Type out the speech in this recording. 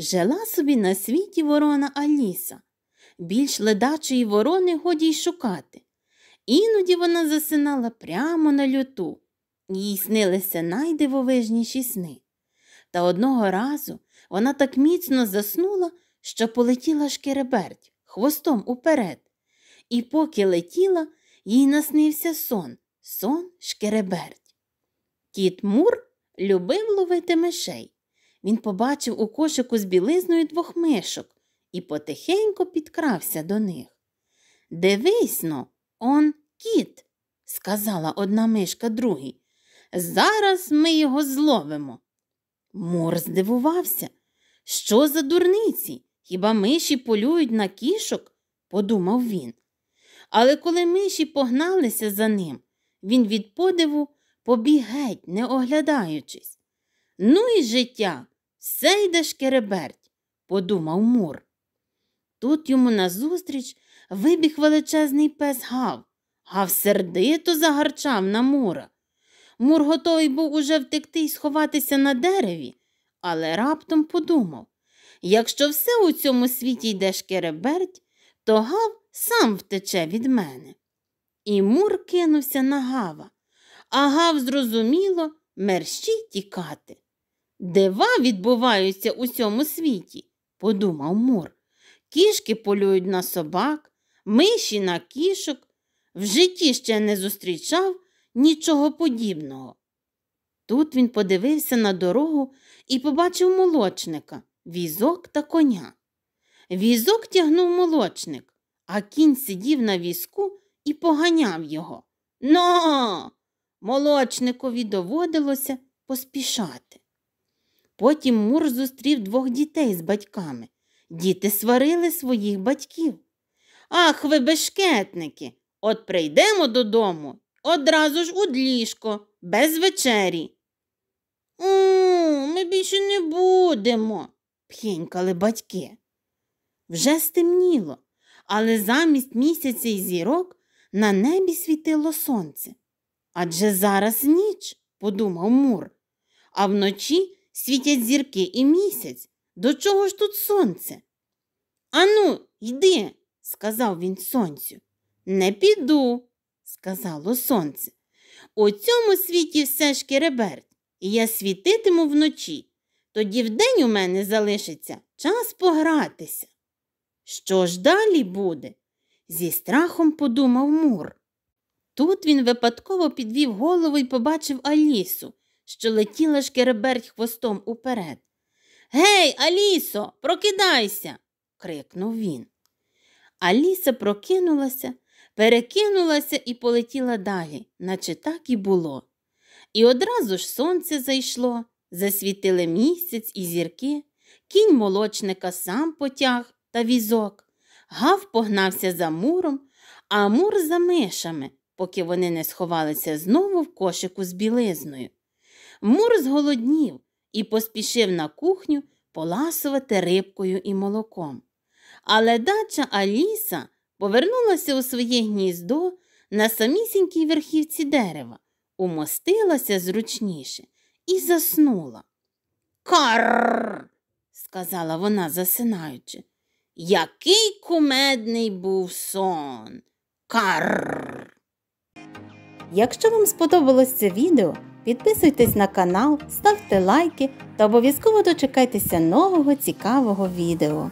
Жила собі на світі ворона Аліса. Більш ледачої ворони годі й шукати. Іноді вона засинала прямо на люту, їй снилися найдивовижніші сни. Та одного разу вона так міцно заснула, що полетіла шкереберть хвостом уперед. І поки летіла, їй наснився сон, сон шкереберть. Кіт Мур любив ловити мишей він побачив у кошику з білизною двох мишок і потихеньку підкрався до них. Дивись но, он кіт, сказала одна мишка другій. Зараз ми його зловимо. Мор здивувався. Що за дурниці? Хіба миші полюють на кішок? подумав він. Але коли миші погналися за ним, він від подиву побіг геть, не оглядаючись. Ну і життя, все йде шкереберть, подумав Мур. Тут йому назустріч вибіг величезний пес гав, гав сердито загарчав на мура. Мур готовий був уже втекти і сховатися на дереві, але раптом подумав якщо все у цьому світі йде шкереберть, то гав сам втече від мене. І Мур кинувся на гава, а гав зрозуміло мерщій тікати. Дива відбуваються у цьому світі, подумав Мур. Кішки полюють на собак, миші на кішок. В житті ще не зустрічав нічого подібного. Тут він подивився на дорогу і побачив молочника, візок та коня. Візок тягнув молочник, а кінь сидів на візку і поганяв його. Но! Молочникові доводилося поспішати. Потім Мур зустрів двох дітей з батьками. Діти сварили своїх батьків. Ах, ви бешкетники! От прийдемо додому, одразу ж у ліжко, без вечері. У, ми більше не будемо, п'єнькали батьки. Вже стемніло, але замість місяця і зірок на небі світило сонце. Адже зараз ніч, подумав Мур, а вночі світять зірки і місяць. До чого ж тут сонце? Ану, йди, сказав він сонцю. Не піду, сказало сонце. У цьому світі все ж кіреберт, і я світитиму вночі. Тоді вдень у мене залишиться час погратися. Що ж далі буде? зі страхом подумав Мур. Тут він випадково підвів голову і побачив Алісу, що летіла шкереберть хвостом уперед. Гей, Алісо, прокидайся. крикнув він. Аліса прокинулася, перекинулася і полетіла далі, наче так і було. І одразу ж сонце зайшло, засвітили місяць і зірки, кінь молочника сам потяг та візок. Гав погнався за муром, а мур за мишами, поки вони не сховалися знову в кошику з білизною. Мур зголоднів і поспішив на кухню поласувати рибкою і молоком. Але дача Аліса повернулася у своє гніздо на самісінькій верхівці дерева, умостилася зручніше і заснула. Карр, сказала вона, засинаючи. Який кумедний був сон. Карр. Якщо вам сподобалось це відео, Підписуйтесь на канал, ставте лайки та обов'язково дочекайтеся нового цікавого відео.